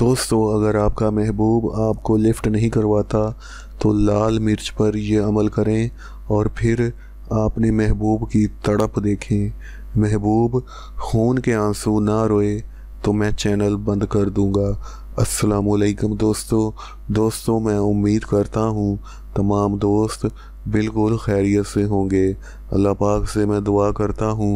दोस्तों अगर आपका महबूब आपको लिफ्ट नहीं करवाता तो लाल मिर्च पर यह अमल करें और फिर आपने महबूब की तड़प देखें महबूब खून के आंसू ना रोए तो मैं चैनल बंद कर दूंगा अस्सलाम दोस्तों दोस्तों मैं उम्मीद करता हूँ तमाम दोस्त बिल्कुल खैरियत से होंगे अल्लाह पाक से मैं दुआ करता हूँ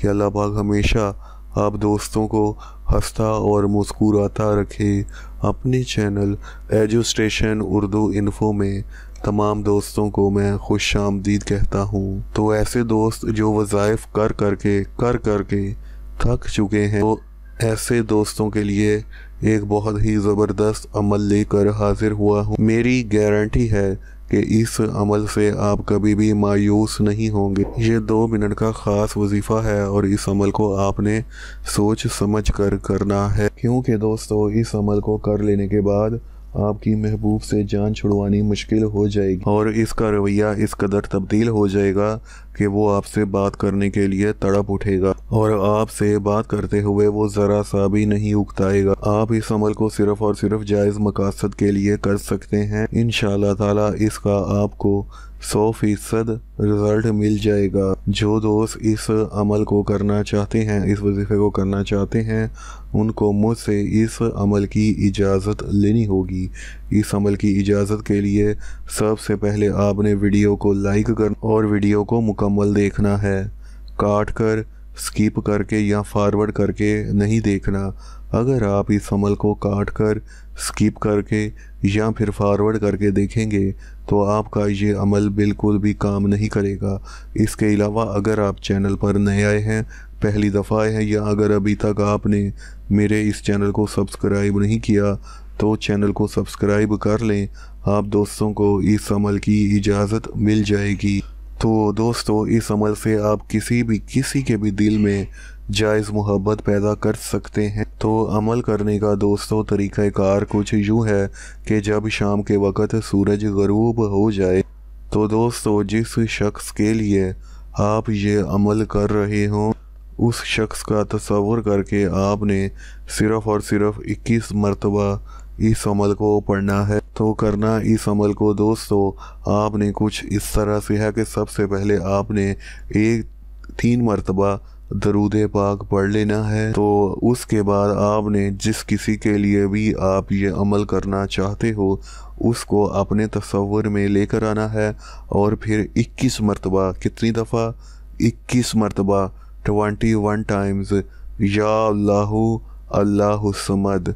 कि अल्लाह पाक हमेशा आप दोस्तों को हंसता और मुस्कुराता रखें अपने चैनल एजुस्टेशन उर्दू इन्फो में तमाम दोस्तों को मैं खुश आमदीद कहता हूँ तो ऐसे दोस्त जो वज़ाइफ कर कर के कर कर के थक चुके हैं तो ऐसे दोस्तों के लिए एक बहुत ही ज़बरदस्त अमल लेकर हाजिर हुआ हूँ मेरी गारंटी है कि इस अमल से आप कभी भी मायूस नहीं होंगे ये दो मिनट का ख़ास वजीफ़ा है और इस अमल को आपने सोच समझ कर करना है क्योंकि दोस्तों इस अमल को कर लेने के बाद आपकी महबूब से जान छुड़वानी मुश्किल हो जाएगी और इसका रवैया इस कदर तब्दील हो जाएगा कि वो आपसे बात करने के लिए तड़प उठेगा और आपसे बात करते हुए वो ज़रा सा भी नहीं उकताएगा आप इस अमल को सिर्फ और सिर्फ जायज़ मकासद के लिए कर सकते हैं इन ताला इसका आपको सौ फीसद रिजल्ट मिल जाएगा जो दोस्त इस अमल को करना चाहते हैं इस वजीफे को करना चाहते हैं उनको मुझसे इस अमल की इजाज़त लेनी होगी इस अमल की इजाज़त के लिए सबसे पहले आपने वीडियो को लाइक कर और वीडियो को मुकम्मल देखना है काट कर स्किप करके या फॉरवर्ड करके नहीं देखना अगर आप इस अमल को काट कर स्किप करके या फिर फॉरवर्ड करके देखेंगे तो आपका ये अमल बिल्कुल भी काम नहीं करेगा इसके अलावा अगर आप चैनल पर नए आए हैं पहली दफ़ा आए हैं या अगर अभी तक आपने मेरे इस चैनल को सब्सक्राइब नहीं किया तो चैनल को सब्सक्राइब कर लें आप दोस्तों को इस अमल की इजाज़त मिल जाएगी तो दोस्तों इस अमल से आप किसी भी किसी के भी दिल में जायज़ मोहब्बत पैदा कर सकते हैं तो अमल करने का दोस्तों तरीक़ाकार कुछ यूँ है कि जब शाम के वक़्त सूरज गरूब हो जाए तो दोस्तों जिस शख्स के लिए आप ये अमल कर रहे हो उस शख्स का तस्वर करके आपने सिर्फ़ और सिर्फ़ 21 मरतबा इस अमल को पढ़ना है तो करना इस अमल को दोस्तों आपने कुछ इस तरह से है कि सबसे पहले आपने एक तीन मरतबा दरूद पाक पढ़ लेना है तो उसके बाद आपने जिस किसी के लिए भी आप ये अमल करना चाहते हो उसको अपने तस्वर में लेकर आना है और फिर 21 मरतबा कितनी दफ़ा 21 मरतबा 21 टाइम्स या अल्लाह अल्लाह समद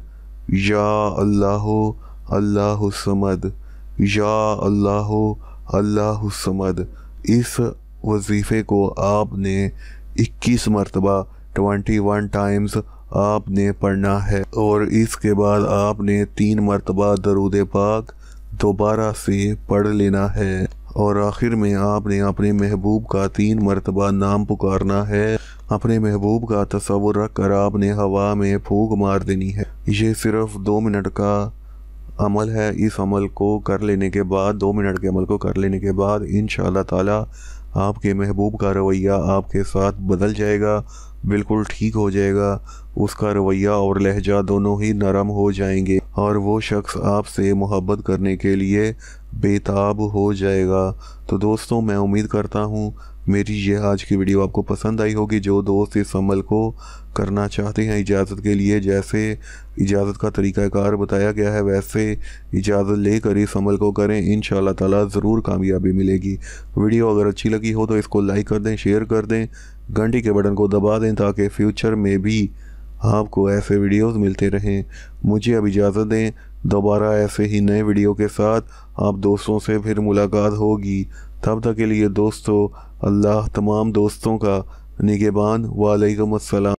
या अल्लाह अल्लाह समद या अल्लाह अल्लाह समद इस वजीफ़े को आपने 21 मरतबा 21 टाइम्स आपने पढ़ना है और इसके बाद आपने तीन मरतबा दरुद पाक दोबारा से पढ़ लेना है और आखिर में आपने अपने महबूब का तीन मरतबा नाम पुकारना है अपने महबूब का तस्वुर रख कर आपने हवा में फूक मार देनी है ये सिर्फ दो मिनट का अमल है इस अमल को कर लेने के बाद दो मिनट के अमल को कर लेने के बाद इन ताला आपके महबूब का रवैया आपके साथ बदल जाएगा बिल्कुल ठीक हो जाएगा उसका रवैया और लहजा दोनों ही नरम हो जाएंगे और वो शख्स आपसे मोहब्बत करने के लिए बेताब हो जाएगा तो दोस्तों मैं उम्मीद करता हूँ मेरी यह आज की वीडियो आपको पसंद आई होगी जो दोस्त इस अमल को करना चाहते हैं इजाज़त के लिए जैसे इजाज़त का तरीक़ाकार बताया गया है वैसे इजाज़त लेकर इस अमल को करें इन ताला ज़रूर कामयाबी मिलेगी वीडियो अगर अच्छी लगी हो तो इसको लाइक कर दें शेयर कर दें घंटी के बटन को दबा दें ताकि फ्यूचर में भी आपको ऐसे वीडियोज़ मिलते रहें मुझे अब इजाज़त दें दोबारा ऐसे ही नए वीडियो के साथ आप दोस्तों से फिर मुलाकात होगी तब तक के लिए दोस्तों अल्लाह तमाम दोस्तों का निगेबान वालेकुम अस्सलाम